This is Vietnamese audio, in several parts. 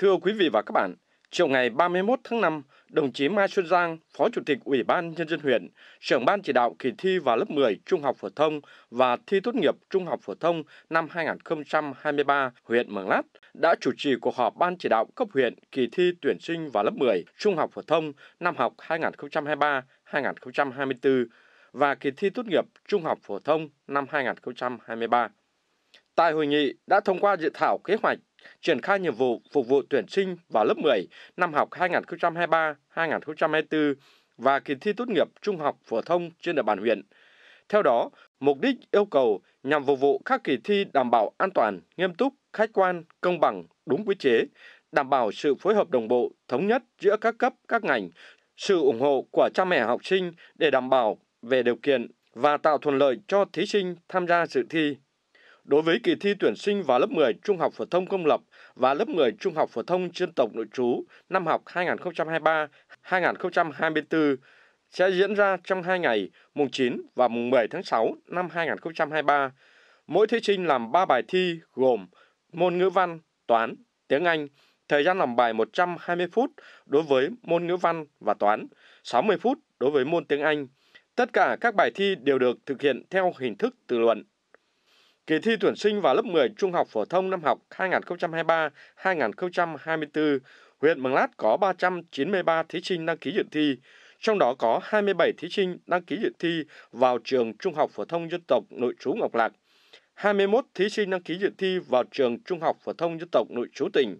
Thưa quý vị và các bạn, chiều ngày 31 tháng 5, đồng chí Mai Xuân Giang, Phó Chủ tịch Ủy ban Nhân dân huyện, trưởng ban chỉ đạo kỳ thi vào lớp 10 Trung học phổ thông và thi tốt nghiệp Trung học phổ thông năm 2023 huyện Mường Lát đã chủ trì cuộc họp ban chỉ đạo cấp huyện kỳ thi tuyển sinh vào lớp 10 Trung học phổ thông năm học 2023-2024 và kỳ thi tốt nghiệp Trung học phổ thông năm 2023. Tại hội nghị đã thông qua dự thảo kế hoạch triển khai nhiệm vụ phục vụ tuyển sinh vào lớp 10 năm học 2023-2024 và kỳ thi tốt nghiệp trung học phổ thông trên địa bàn huyện. Theo đó, mục đích yêu cầu nhằm phục vụ các kỳ thi đảm bảo an toàn, nghiêm túc, khách quan, công bằng, đúng quy chế, đảm bảo sự phối hợp đồng bộ, thống nhất giữa các cấp, các ngành, sự ủng hộ của cha mẹ học sinh để đảm bảo về điều kiện và tạo thuận lợi cho thí sinh tham gia dự thi Đối với kỳ thi tuyển sinh vào lớp 10 trung học phổ thông công lập và lớp 10 trung học phổ thông dân tộc nội trú năm học 2023-2024 sẽ diễn ra trong 2 ngày, mùng 9 và mùng 10 tháng 6 năm 2023. Mỗi thí sinh làm 3 bài thi gồm môn ngữ văn, toán, tiếng Anh, thời gian làm bài 120 phút đối với môn ngữ văn và toán, 60 phút đối với môn tiếng Anh. Tất cả các bài thi đều được thực hiện theo hình thức tự luận. Kỳ thi tuyển sinh vào lớp 10 trung học phổ thông năm học 2023-2024, huyện Mường Lát có 393 thí sinh đăng ký dự thi, trong đó có 27 thí sinh đăng ký dự thi vào trường Trung học phổ thông dân tộc nội trú Ngọc Lạc, 21 thí sinh đăng ký dự thi vào trường Trung học phổ thông dân tộc nội trú tỉnh,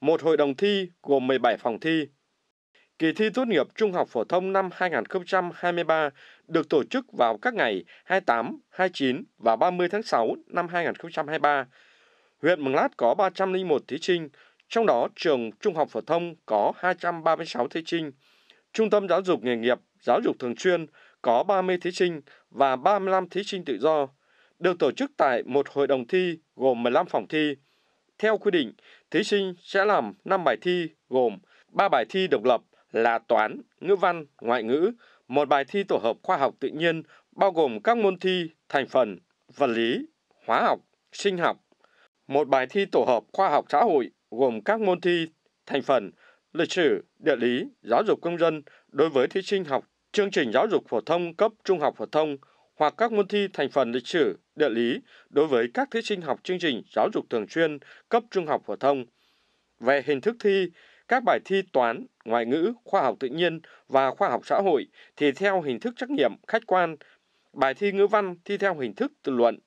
một hội đồng thi gồm 17 phòng thi. Kỳ thi tốt nghiệp Trung học phổ thông năm 2023 được tổ chức vào các ngày 28, 29 và 30 tháng 6 năm 2023. Huyện Mường Lát có 301 thí sinh, trong đó trường Trung học phổ thông có 236 thí sinh, Trung tâm Giáo dục Nghề nghiệp, Giáo dục Thường xuyên có 30 thí sinh và 35 thí sinh tự do, được tổ chức tại một hội đồng thi gồm 15 phòng thi. Theo quy định, thí sinh sẽ làm 5 bài thi gồm 3 bài thi độc lập là toán, ngữ văn, ngoại ngữ một bài thi tổ hợp khoa học tự nhiên bao gồm các môn thi thành phần vật lý, hóa học, sinh học. Một bài thi tổ hợp khoa học xã hội gồm các môn thi thành phần lịch sử, địa lý, giáo dục công dân đối với thí sinh học chương trình giáo dục phổ thông cấp trung học phổ thông hoặc các môn thi thành phần lịch sử, địa lý đối với các thí sinh học chương trình giáo dục thường xuyên cấp trung học phổ thông. Về hình thức thi, các bài thi toán, ngoại ngữ, khoa học tự nhiên và khoa học xã hội thì theo hình thức trắc nghiệm khách quan. Bài thi ngữ văn thi theo hình thức tự luận.